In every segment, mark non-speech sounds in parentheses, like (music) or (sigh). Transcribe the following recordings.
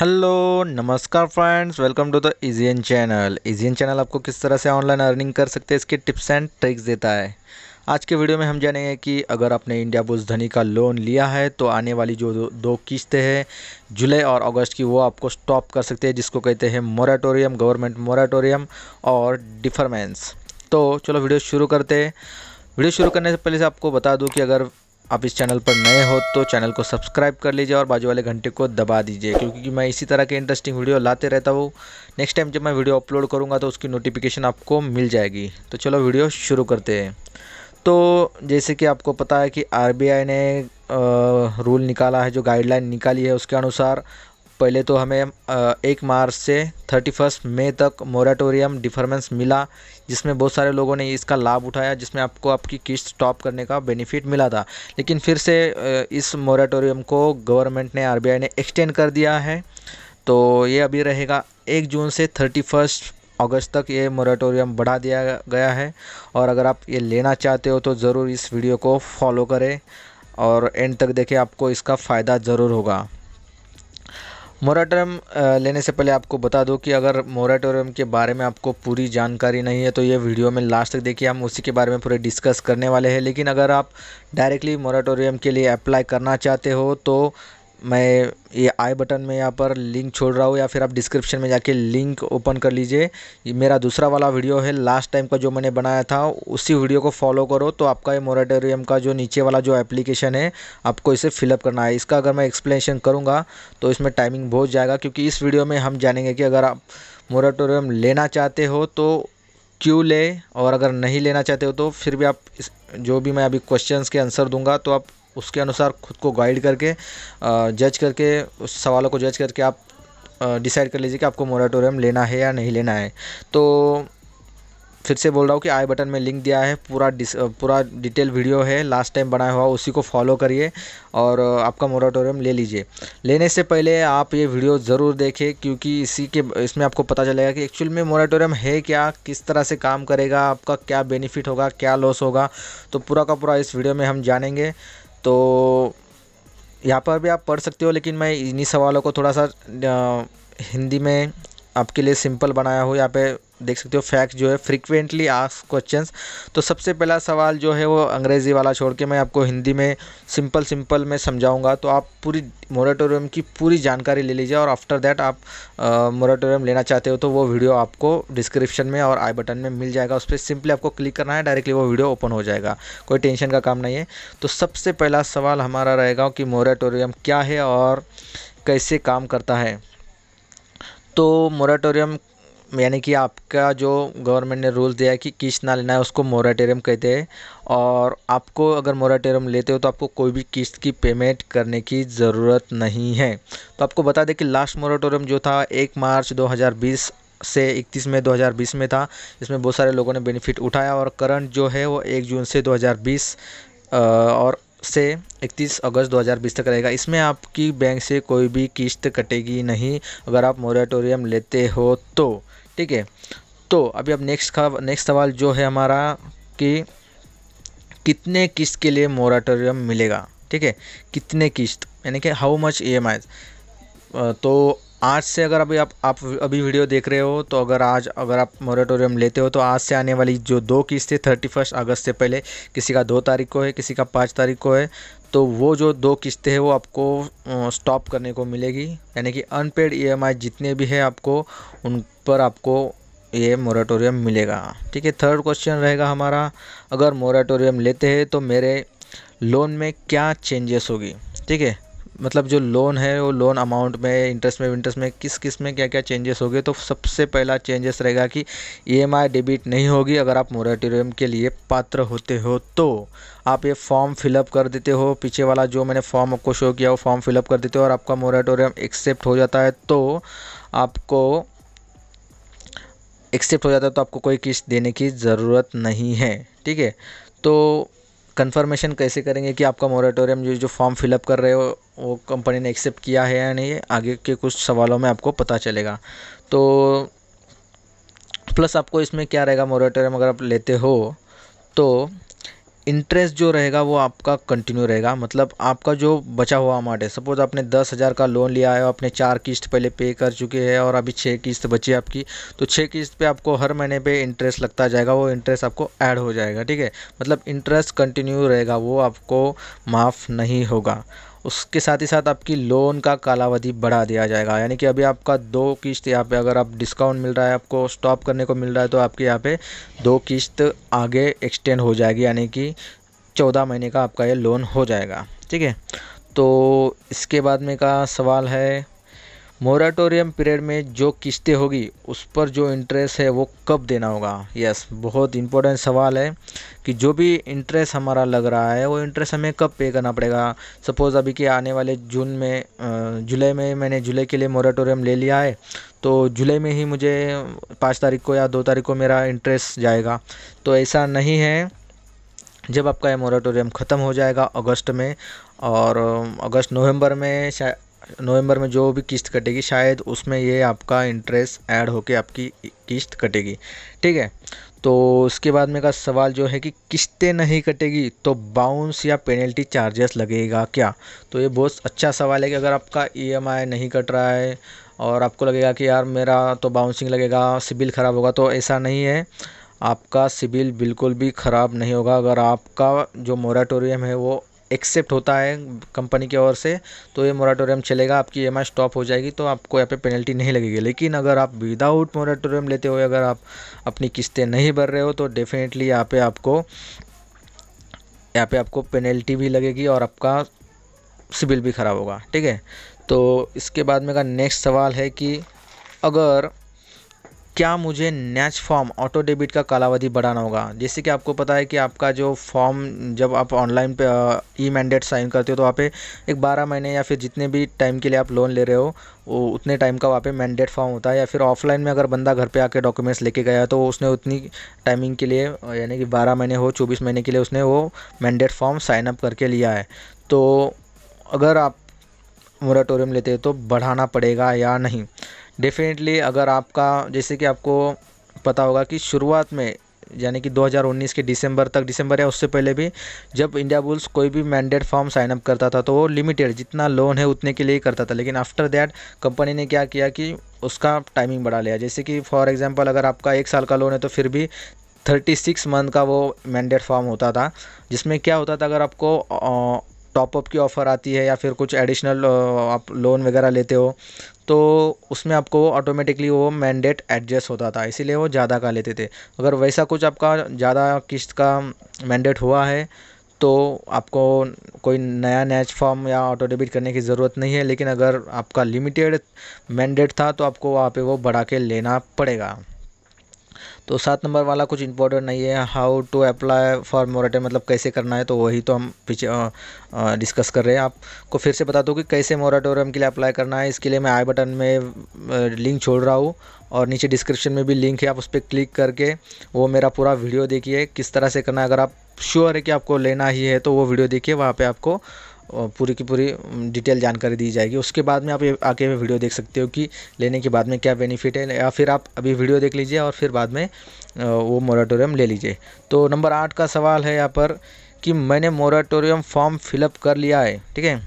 hello नमस्कार friends welcome to the इजियन channel इजियन चैनल आपको किस तरह से ऑनलाइन अर्निंग कर सकते हैं इसके टिप्स एंड ट्रिक्स देता है आज के वीडियो में हम जानेंगे कि अगर आपने इंडिया बुज धनी का लोन लिया है तो आने वाली जो दो, दो किस्तें हैं जुलाई और अगस्त की वो आपको स्टॉप कर सकते हैं जिसको कहते हैं मोराटोरियम गवर्नमेंट मोराटोरियम और डिफरमेंस तो चलो वीडियो शुरू करते हैं वीडियो शुरू करने से पहले से आपको बता दूं कि अगर आप इस चैनल पर नए हो तो चैनल को सब्सक्राइब कर लीजिए और बाजू वाले घंटे को दबा दीजिए क्योंकि मैं इसी तरह के इंटरेस्टिंग वीडियो लाते रहता हूँ नेक्स्ट टाइम जब मैं वीडियो अपलोड करूँगा तो उसकी नोटिफिकेशन आपको मिल जाएगी तो चलो वीडियो शुरू करते हैं तो जैसे कि आपको पता है कि आर ने आ, रूल निकाला है जो गाइडलाइन निकाली है उसके अनुसार पहले तो हमें एक मार्च से थर्टी फर्स्ट मई तक मोराटोरियम डिफरमेंस मिला जिसमें बहुत सारे लोगों ने इसका लाभ उठाया जिसमें आपको आपकी किस्त स्टॉप करने का बेनिफिट मिला था लेकिन फिर से इस मोराटोरियम को गवर्नमेंट ने आरबीआई ने एक्सटेंड कर दिया है तो ये अभी रहेगा एक जून से थर्टी फर्स्ट अगस्त तक ये मोराटोरियम बढ़ा दिया गया है और अगर आप ये लेना चाहते हो तो ज़रूर इस वीडियो को फॉलो करें और एंड तक देखें आपको इसका फ़ायदा ज़रूर होगा मोराटोरियम लेने से पहले आपको बता दूं कि अगर मोराटोरियम के बारे में आपको पूरी जानकारी नहीं है तो ये वीडियो में लास्ट तक देखिए हम उसी के बारे में पूरे डिस्कस करने वाले हैं लेकिन अगर आप डायरेक्टली मोराटोरियम के लिए अप्लाई करना चाहते हो तो मैं ये आई बटन में यहाँ पर लिंक छोड़ रहा हूँ या फिर आप डिस्क्रिप्शन में जाके लिंक ओपन कर लीजिए ये मेरा दूसरा वाला वीडियो है लास्ट टाइम का जो मैंने बनाया था उसी वीडियो को फॉलो करो तो आपका ये मोरेटोरियम का जो नीचे वाला जो एप्लीकेशन है आपको इसे फिलअप करना है इसका अगर मैं एक्सप्लेनेशन करूँगा तो इसमें टाइमिंग बहुत जाएगा क्योंकि इस वीडियो में हम जानेंगे कि अगर आप मोरेटोरियम लेना चाहते हो तो क्यों ले और अगर नहीं लेना चाहते हो तो फिर भी आप इस जो भी मैं अभी क्वेश्चंस के आंसर दूंगा तो आप उसके अनुसार खुद को गाइड करके जज करके उस सवालों को जज करके आप डिसाइड कर लीजिए कि आपको मोराटोरियम लेना है या नहीं लेना है तो फिर से बोल रहा हूँ कि आई बटन में लिंक दिया है पूरा पूरा डिटेल वीडियो है लास्ट टाइम बनाया हुआ उसी को फॉलो करिए और आपका मोराटोरियम ले लीजिए लेने से पहले आप ये वीडियो ज़रूर देखें क्योंकि इसी के इसमें आपको पता चलेगा कि एक्चुअल में मोराटोरियम है क्या किस तरह से काम करेगा आपका क्या बेनिफिट होगा क्या लॉस होगा तो पूरा का पूरा इस वीडियो में हम जानेंगे तो यहाँ पर भी आप पढ़ सकते हो लेकिन मैं इन्हीं सवालों को थोड़ा सा हिंदी में आपके लिए सिंपल बनाया हूँ यहाँ पे देख सकते हो फैक्ट जो है फ्रिक्वेंटली आस्क क्वेश्चन तो सबसे पहला सवाल जो है वो अंग्रेज़ी वाला छोड़ के मैं आपको हिंदी में सिंपल सिंपल में समझाऊंगा तो आप पूरी मोरेटोरियम की पूरी जानकारी ले लीजिए और आफ्टर दैट आप मोरेटोरियम लेना चाहते हो तो वो वीडियो आपको डिस्क्रिप्शन में और आई बटन में मिल जाएगा उस पर सिंपली आपको क्लिक करना है डायरेक्टली वो वीडियो ओपन हो जाएगा कोई टेंशन का काम नहीं है तो सबसे पहला सवाल हमारा रहेगा कि मोरेटोरियम क्या है और कैसे काम करता है तो मोरेटोरियम यानी कि आपका जो गवर्नमेंट ने रूल दिया है कि किश्त ना लेना है उसको मोराटेरियम कहते हैं और आपको अगर मोराटेरियम लेते हो तो आपको कोई भी किस्त की पेमेंट करने की ज़रूरत नहीं है तो आपको बता दें कि लास्ट मोराटोरियम जो था एक मार्च 2020 से 31 मई 2020 में था इसमें बहुत सारे लोगों ने बेनिफिट उठाया और करंट जो है वो एक जून से दो और से 31 अगस्त 2020 तक रहेगा इसमें आपकी बैंक से कोई भी किस्त कटेगी नहीं अगर आप मोरेटोरियम लेते हो तो ठीक है तो अभी अब नेक्स्ट का नेक्स्ट सवाल जो है हमारा कि कितने किस्त के लिए मोराटोरियम मिलेगा ठीक है कितने किस्त यानी कि हाउ मच ई एम तो आज से अगर अभी आप आप अभी वीडियो देख रहे हो तो अगर आज अगर आप मोरेटोरियम लेते हो तो आज से आने वाली जो दो किस्त है थर्टी फर्स्ट अगस्त से पहले किसी का दो तारीख को है किसी का पाँच तारीख को है तो वो जो दो किस्तें हैं वो आपको स्टॉप करने को मिलेगी यानी कि अनपेड ईएमआई e जितने भी हैं आपको उन पर आपको ये मोराटोरियम मिलेगा ठीक है थर्ड क्वेश्चन रहेगा हमारा अगर मोराटोरियम लेते हैं तो मेरे लोन में क्या चेंजेस होगी ठीक है मतलब जो लोन है वो लोन अमाउंट में इंटरेस्ट में इंटरेस्ट में किस किस में क्या क्या चेंजेस होंगे तो सबसे पहला चेंजेस रहेगा कि ईएमआई e डेबिट नहीं होगी अगर आप मोरेटोरियम के लिए पात्र होते हो तो आप ये फॉर्म फिलअप कर देते हो पीछे वाला जो मैंने फॉर्म आपको शो किया वो फॉर्म फिलअप कर देते हो और आपका मोराटोरियम एक्सेप्ट हो जाता है तो आपको एक्सेप्ट हो जाता है तो आपको कोई किश्त देने की ज़रूरत नहीं है ठीक है तो कंफर्मेशन कैसे करेंगे कि आपका मॉरेटोरियम जो जो फॉर्म फिलअप कर रहे हो वो कंपनी ने एक्सेप्ट किया है या नहीं आगे के कुछ सवालों में आपको पता चलेगा तो प्लस आपको इसमें क्या रहेगा मोरेटोरियम अगर आप लेते हो तो इंटरेस्ट जो रहेगा वो आपका कंटिन्यू रहेगा मतलब आपका जो बचा हुआ अमाउंट है सपोज़ आपने दस हज़ार का लोन लिया है और आपने चार किस्त पहले पे कर चुके हैं और अभी छः किस्त बची है आपकी तो छः किस्त पे आपको हर महीने पे इंटरेस्ट लगता जाएगा वो इंटरेस्ट आपको ऐड हो जाएगा ठीक है मतलब इंटरेस्ट कंटिन्यू रहेगा वो आपको माफ़ नहीं होगा उसके साथ ही साथ आपकी लोन का कालावधि बढ़ा दिया जाएगा यानी कि अभी आपका दो किस्त यहाँ पे अगर आप डिस्काउंट मिल रहा है आपको स्टॉप करने को मिल रहा है तो आपके यहाँ पे दो किस्त आगे एक्सटेंड हो जाएगी यानी कि चौदह महीने का आपका ये लोन हो जाएगा ठीक है तो इसके बाद में का सवाल है मोराटोरियम पीरियड में जो किस्तें होगी उस पर जो इंटरेस्ट है वो कब देना होगा यस बहुत इंपॉर्टेंट सवाल है कि जो भी इंटरेस्ट हमारा लग रहा है वो इंटरेस्ट हमें कब पे करना पड़ेगा सपोज़ अभी के आने वाले जून में जुलाई में मैंने जुलाई के लिए मोराटोरियम ले लिया है तो जुलाई में ही मुझे पाँच तारीख को या दो तारीख को मेरा इंटरेस्ट जाएगा तो ऐसा नहीं है जब आपका ये मोराटोरियम ख़त्म हो जाएगा अगस्त में और अगस्त नवंबर में नवंबर में जो भी किस्त कटेगी शायद उसमें ये आपका इंटरेस्ट ऐड होके आपकी किस्त कटेगी ठीक है तो उसके बाद में का सवाल जो है कि किस्तें नहीं कटेगी तो बाउंस या पेनल्टी चार्जेस लगेगा क्या तो ये बहुत अच्छा सवाल है कि अगर आपका ईएमआई e नहीं कट रहा है और आपको लगेगा कि यार मेरा तो बाउंसिंग लगेगा सिबिल ख़राब होगा तो ऐसा नहीं है आपका सिबिल बिल्कुल भी ख़राब नहीं होगा अगर आपका जो मोराटोरियम है वो एक्सेप्ट होता है कंपनी की ओर से तो ये मोराटोरियम चलेगा आपकी ई स्टॉप हो जाएगी तो आपको यहाँ पे पेनल्टी नहीं लगेगी लेकिन अगर आप विदाउट मोराटोरियम लेते हुए अगर आप अपनी किस्तें नहीं भर रहे हो तो डेफिनेटली यहाँ पे आपको यहाँ पे आपको पेनल्टी भी लगेगी और आपका सिबिल भी ख़राब होगा ठीक है तो इसके बाद में का नेक्स्ट सवाल है कि अगर क्या मुझे नैच फॉर्म ऑटो डेबिट का कालावधि बढ़ाना होगा जैसे कि आपको पता है कि आपका जो फॉर्म जब आप ऑनलाइन पे ई मैंडेट साइन करते हो तो वहाँ पे एक बारह महीने या फिर जितने भी टाइम के लिए आप लोन ले रहे हो वो उतने टाइम का वहाँ पे मैंडेट फॉर्म होता है या फिर ऑफलाइन में अगर बंदा घर पे आके डॉक्यूमेंट्स लेके गया तो उसने उतनी टाइमिंग के लिए यानी कि बारह महीने हो चौबीस महीने के लिए उसने वो मैंडेट फॉर्म साइनअप करके लिया है तो अगर आप मोराटोरियम लेते हैं तो बढ़ाना पड़ेगा या नहीं डेफिनेटली अगर आपका जैसे कि आपको पता होगा कि शुरुआत में यानी कि 2019 के दिसंबर तक दिसंबर या उससे पहले भी जब इंडिया बुल्स कोई भी मैंडेट फॉर्म साइन अप करता था तो वो लिमिटेड जितना लोन है उतने के लिए ही करता था लेकिन आफ्टर दैट कंपनी ने क्या किया कि उसका टाइमिंग बढ़ा लिया जैसे कि फॉर एग्जांपल अगर आपका एक साल का लोन है तो फिर भी थर्टी सिक्स मंथ का वो मैंडेट फॉर्म होता था जिसमें क्या होता था अगर आपको टॉपअप की ऑफ़र आती है या फिर कुछ एडिशनल आप लोन वगैरह लेते हो तो उसमें आपको ऑटोमेटिकली वो मैंडेट एडजस्ट होता था इसीलिए वो ज़्यादा का लेते थे अगर वैसा कुछ आपका ज़्यादा किस्त का मैंडेट हुआ है तो आपको कोई नया नैच फॉर्म या ऑटो डेबिट करने की ज़रूरत नहीं है लेकिन अगर आपका लिमिटेड मैंडेट था तो आपको वहाँ पे वो बढ़ा के लेना पड़ेगा तो सात नंबर वाला कुछ इंपॉर्टेंट नहीं है how to apply for moratorium मतलब कैसे करना है तो वही तो हम पीछे डिस्कस कर रहे हैं आपको फिर से बता दो कि कैसे मोरेटोरियम के लिए अप्लाई करना है इसके लिए मैं आई बटन में लिंक छोड़ रहा हूँ और नीचे डिस्क्रिप्शन में भी लिंक है आप उस पर क्लिक करके वो मेरा पूरा वीडियो देखिए किस तरह से करना है अगर आप श्योर है कि आपको लेना ही है तो वो वीडियो देखिए वहाँ पर आपको पूरी की पूरी डिटेल जानकारी दी जाएगी उसके बाद में आप आके वीडियो देख सकते हो कि लेने के बाद में क्या बेनिफिट है या फिर आप अभी वीडियो देख लीजिए और फिर बाद में वो मोराटोरियम ले लीजिए तो नंबर आठ का सवाल है यहाँ पर कि मैंने मोराटोरियम फॉर्म फिलअप कर लिया है ठीक है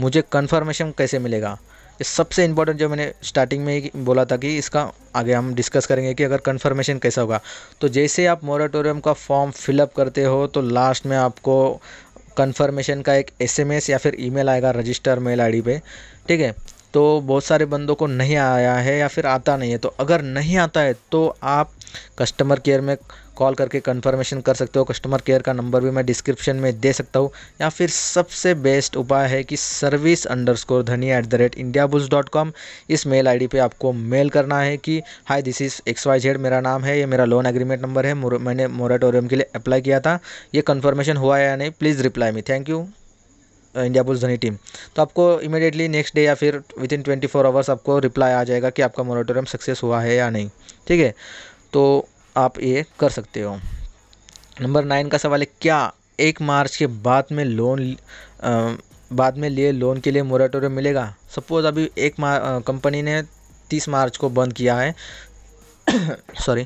मुझे कन्फर्मेशन कैसे मिलेगा ये सबसे इम्पोर्टेंट जो मैंने स्टार्टिंग में ही बोला था कि इसका आगे हम डिस्कस करेंगे कि अगर कन्फर्मेशन कैसा होगा तो जैसे आप मोराटोरियम का फॉर्म फिलअप करते हो तो लास्ट में आपको कन्फर्मेशन का एक एसएमएस या फिर ईमेल आएगा रजिस्टर मेल आईडी पे ठीक है तो बहुत सारे बंदों को नहीं आया है या फिर आता नहीं है तो अगर नहीं आता है तो आप कस्टमर केयर में कॉल करके कंफर्मेशन कर सकते हो कस्टमर केयर का नंबर भी मैं डिस्क्रिप्शन में दे सकता हूँ या फिर सबसे बेस्ट उपाय है कि service underscore Dhani at the rate Indiabulls dot com इस मेल आईडी पे आपको मेल करना है कि hi this is X Y Z मेरा नाम है ये मेरा लोन एग्रीमेंट नंबर है मैंने मोरेटोरियम के लिए अप्लाई किया था ये कन्फर्मेशन हुआ या नहीं please reply me thank you Indiabulls Dhani team तो आपको इमीडिएटली नेक्स्ट डे या फिर within twenty four hours आपको रिप्लाई आ जाएगा कि आपका मोरेटोरियम सक्सेस हुआ है या नहीं ठीक है तो आप ये कर सकते हो नंबर नाइन का सवाल है क्या एक मार्च के बाद में लोन आ, बाद में लिए लोन के लिए मोरेटोरियम मिलेगा सपोज़ अभी एक कंपनी ने तीस मार्च को बंद किया है सॉरी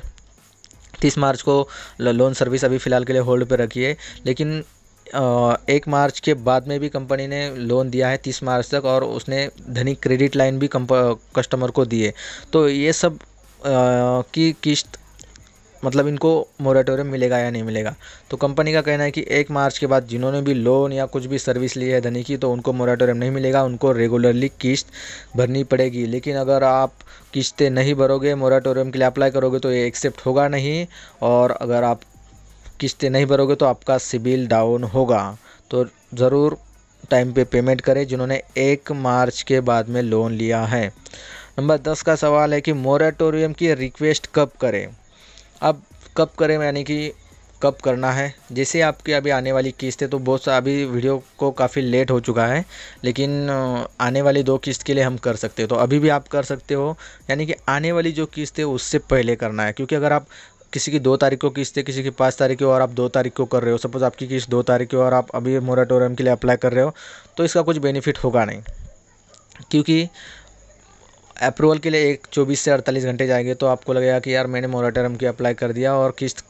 (coughs) तीस मार्च को लोन सर्विस अभी फ़िलहाल के लिए होल्ड पर रखी है लेकिन एक मार्च के बाद में भी कंपनी ने लोन दिया है तीस मार्च तक और उसने धनी क्रेडिट लाइन भी कस्टमर को दिए तो ये सब की किस्त मतलब इनको मोरेटोरियम मिलेगा या नहीं मिलेगा तो कंपनी का कहना है कि एक मार्च के बाद जिन्होंने भी लोन या कुछ भी सर्विस ली है धनी की तो उनको मोरेटोरियम नहीं मिलेगा उनको रेगुलरली किस्त भरनी पड़ेगी लेकिन अगर आप किस्तें नहीं भरोगे मोरेटोरियम के लिए अप्लाई करोगे तो ये एक्सेप्ट होगा नहीं और अगर आप किस्तें नहीं भरोगे तो आपका सिबिल डाउन होगा तो ज़रूर टाइम पे पेमेंट करें जिन्होंने एक मार्च के बाद में लोन लिया है नंबर दस का सवाल है कि मोरेटोरियम की रिक्वेस्ट कब करें अब कब करें यानी कि कब करना है जैसे आपकी अभी आने वाली किस्त है तो बहुत सा अभी वीडियो को काफ़ी लेट हो चुका है लेकिन आने वाली दो किस्त के लिए हम कर सकते हो तो अभी भी आप कर सकते हो यानी कि आने वाली जो किस्त है उससे पहले करना है क्योंकि अगर आप किसी की दो तारीख को किस्त है किसी की पाँच तारीख को और आप दो तारीख को कर रहे हो सपोज़ आपकी किस्त दो तारीख को और आप अभी मोराटोरियम के लिए अप्लाई कर रहे हो तो इसका कुछ बेनिफिट होगा नहीं क्योंकि अप्रूवल के लिए एक चौबीस से अड़तालीस घंटे जाएंगे तो आपको लगेगा कि यार मैंने मोराटोरियम की अप्लाई कर दिया और किस्त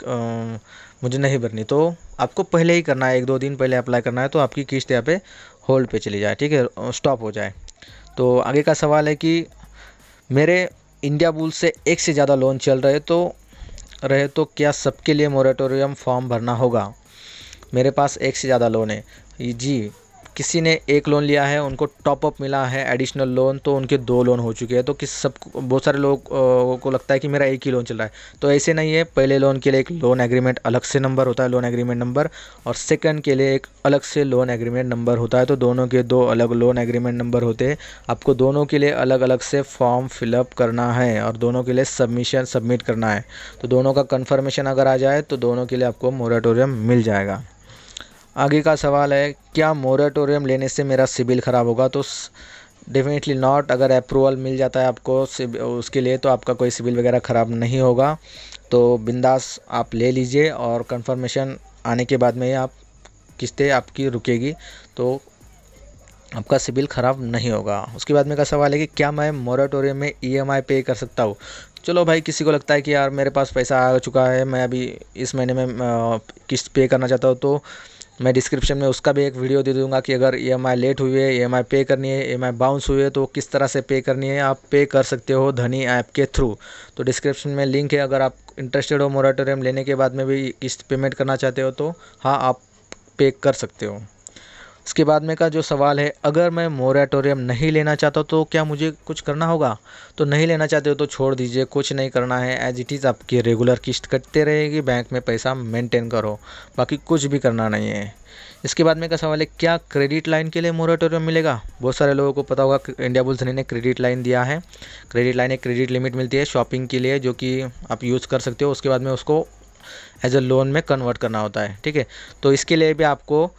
मुझे नहीं भरनी तो आपको पहले ही करना है एक दो दिन पहले अप्लाई करना है तो आपकी किस्त यहाँ पे होल्ड पे चली जाए ठीक है स्टॉप हो जाए तो आगे का सवाल है कि मेरे इंडिया बुल्स से एक से ज़्यादा लोन चल रहे तो रहे तो क्या सबके लिए मोरेटोरियम फॉर्म भरना होगा मेरे पास एक से ज़्यादा लोन है जी किसी ने एक लोन लिया है उनको टॉपअप मिला है एडिशनल लोन तो उनके दो लोन हो चुके हैं तो किस सब बहुत सारे लोग को लगता है कि मेरा एक ही लोन चल रहा है तो ऐसे नहीं है पहले लोन के लिए एक लोन एग्रीमेंट अलग से नंबर होता है लोन एग्रीमेंट नंबर और सेकंड के लिए एक अलग से लोन एग्रीमेंट नंबर होता है तो दोनों के दो अलग लोन एग्रीमेंट नंबर होते हैं आपको दोनों के लिए अलग अलग से फॉर्म फिलअप करना है और दोनों के लिए सबमिशन सबमिट करना है तो दोनों का कन्फर्मेशन अगर आ जाए तो दोनों के लिए आपको मोराटोरियम मिल जाएगा आगे का सवाल है क्या मोरेटोरियम लेने से मेरा सिबिल ख़राब होगा तो डेफिनेटली नॉट अगर अप्रूवल मिल जाता है आपको उसके लिए तो आपका कोई सिबिल वगैरह ख़राब नहीं होगा तो बिंदास आप ले लीजिए और कंफर्मेशन आने के बाद में आप किस्तें आपकी रुकेगी तो आपका सिबिल ख़राब नहीं होगा उसके बाद में का सवाल है कि क्या मैं मोरेटोरियम में ईएमआई e पे कर सकता हूँ चलो भाई किसी को लगता है कि यार मेरे पास पैसा आ चुका है मैं अभी इस महीने में किस्त पे करना चाहता हूँ तो मैं डिस्क्रिप्शन में उसका भी एक वीडियो दे दूंगा कि अगर ई एम आई लेट हुई है ई एम आई पे करनी है ई एम आई बाउंस हुई है तो किस तरह से पे करनी है आप पे कर सकते हो धनी ऐप के थ्रू तो डिस्क्रिप्शन में लिंक है अगर आप इंटरेस्टेड हो मोराटोरियम लेने के बाद में भी किस्त पेमेंट करना चाहते हो तो हाँ आप पे कर सकते हो इसके बाद में का जो सवाल है अगर मैं मोरेटोरियम नहीं लेना चाहता तो क्या मुझे कुछ करना होगा तो नहीं लेना चाहते हो तो छोड़ दीजिए कुछ नहीं करना है एज इट इज़ आपकी रेगुलर किस्त कटते रहेगी बैंक में पैसा मेंटेन करो बाकी कुछ भी करना नहीं है इसके बाद में का सवाल है क्या क्रेडिट लाइन के लिए मोरेटोरियम मिलेगा बहुत सारे लोगों को पता होगा इंडिया बुल्स ने क्रेडिट लाइन दिया है क्रेडिट लाइन एक क्रेडिट लिमिट मिलती है शॉपिंग के लिए जो कि आप यूज़ कर सकते हो उसके बाद में उसको एज अ लोन में कन्वर्ट करना होता है ठीक है तो इसके लिए भी आपको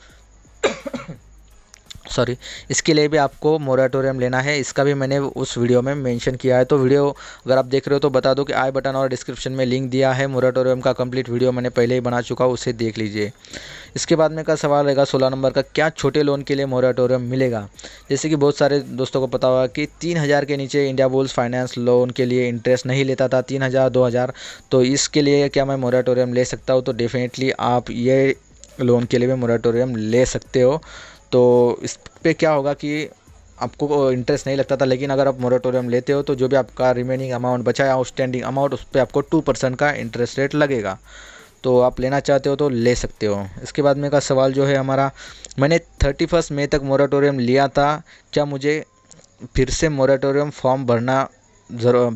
सॉरी (coughs) इसके लिए भी आपको मोराटोरियम लेना है इसका भी मैंने उस वीडियो में मेंशन किया है तो वीडियो अगर आप देख रहे हो तो बता दो कि आई बटन और डिस्क्रिप्शन में लिंक दिया है मोराटोरियम का कंप्लीट वीडियो मैंने पहले ही बना चुका हूँ उसे देख लीजिए इसके बाद में का सवाल रहेगा सोलह नंबर का क्या छोटे लोन के लिए मोराटोरियम मिलेगा जैसे कि बहुत सारे दोस्तों को पता होगा कि तीन हज़ार के नीचे इंडिया बुल्स फाइनेंस लोन के लिए इंटरेस्ट नहीं लेता था तीन हज़ार दो हज़ार तो इसके लिए क्या मैं मोराटोरियम ले सकता हूँ तो डेफिनेटली आप ये लोन के लिए भी मोराटोरियम ले सकते हो तो इस पर क्या होगा कि आपको इंटरेस्ट नहीं लगता था लेकिन अगर आप मोराटोरियम लेते हो तो जो भी आपका रिमेनिंग अमाउंट बचा है आउटस्टैंडिंग अमाउंट उस पर आपको टू परसेंट का इंटरेस्ट रेट लगेगा तो आप लेना चाहते हो तो ले सकते हो इसके बाद में का सवाल जो है हमारा मैंने थर्टी फर्स्ट मई तक मोराटोरियम लिया था क्या मुझे फिर से मोराटोरियम फॉर्म भरना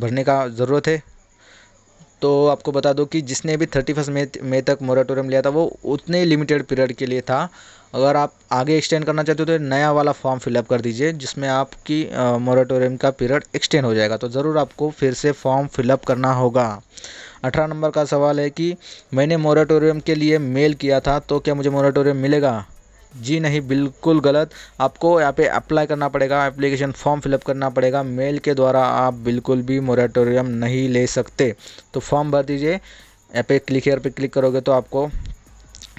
भरने का ज़रूरत है तो आपको बता दो कि जिसने भी थर्टी फर्स्ट मे मई तक मोराटोरियम लिया था वो उतने लिमिटेड पीरियड के लिए था अगर आप आगे एक्सटेंड करना चाहते हो तो नया वाला फॉर्म फिलअप कर दीजिए जिसमें आपकी मोराटोरियम का पीरियड एक्सटेंड हो जाएगा तो ज़रूर आपको फिर से फॉर्म फिलअप करना होगा अठारह नंबर का सवाल है कि मैंने मोराटोरियम के लिए मेल किया था तो क्या मुझे मोराटोरियम मिलेगा जी नहीं बिल्कुल गलत आपको यहाँ पे अप्लाई करना पड़ेगा एप्लीकेशन फॉर्म फिलअप करना पड़ेगा मेल के द्वारा आप बिल्कुल भी मोरेटोरियम नहीं ले सकते तो फॉर्म भर दीजिए यहाँ पे क्लिक हेयर पे क्लिक करोगे तो आपको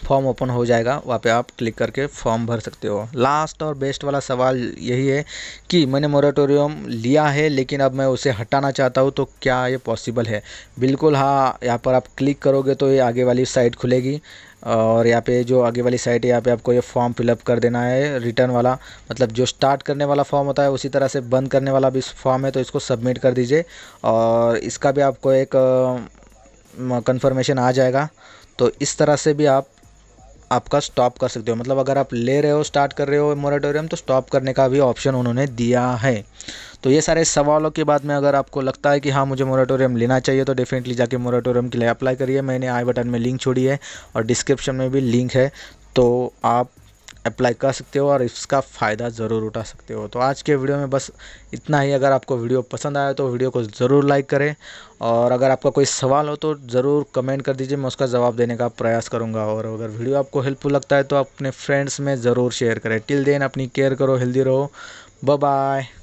फॉर्म ओपन हो जाएगा वहाँ पे आप क्लिक करके फॉर्म भर सकते हो लास्ट और बेस्ट वाला सवाल यही है कि मैंने मोरेटोरियम लिया है लेकिन अब मैं उसे हटाना चाहता हूँ तो क्या ये पॉसिबल है बिल्कुल हाँ यहाँ पर आप क्लिक करोगे तो ये आगे वाली साइट खुलेगी और यहाँ पे जो आगे वाली साइट है यहाँ पे आपको ये फॉर्म फिलअप कर देना है रिटर्न वाला मतलब जो स्टार्ट करने वाला फॉर्म होता है उसी तरह से बंद करने वाला भी फॉर्म है तो इसको सबमिट कर दीजिए और इसका भी आपको एक कन्फर्मेशन आ जाएगा तो इस तरह से भी आप आपका स्टॉप कर सकते हो मतलब अगर आप ले रहे हो स्टार्ट कर रहे हो मोरेटोरियम तो स्टॉप करने का भी ऑप्शन उन्होंने दिया है तो ये सारे सवालों के बाद में अगर आपको लगता है कि हाँ मुझे मोरेटोरियम लेना चाहिए तो डेफिनेटली जाके मोरेटोरियम के लिए अप्लाई करिए मैंने आई बटन में लिंक छोड़ी है और डिस्क्रिप्शन में भी लिंक है तो आप अप्लाई कर सकते हो और इसका फ़ायदा ज़रूर उठा सकते हो तो आज के वीडियो में बस इतना ही अगर आपको वीडियो पसंद आया तो वीडियो को ज़रूर लाइक करें और अगर आपका कोई सवाल हो तो ज़रूर कमेंट कर दीजिए मैं उसका जवाब देने का प्रयास करूँगा और अगर वीडियो आपको हेल्पफुल लगता है तो अपने फ्रेंड्स में ज़रूर शेयर करें टिल देन अपनी केयर करो हेल्दी रहो बाय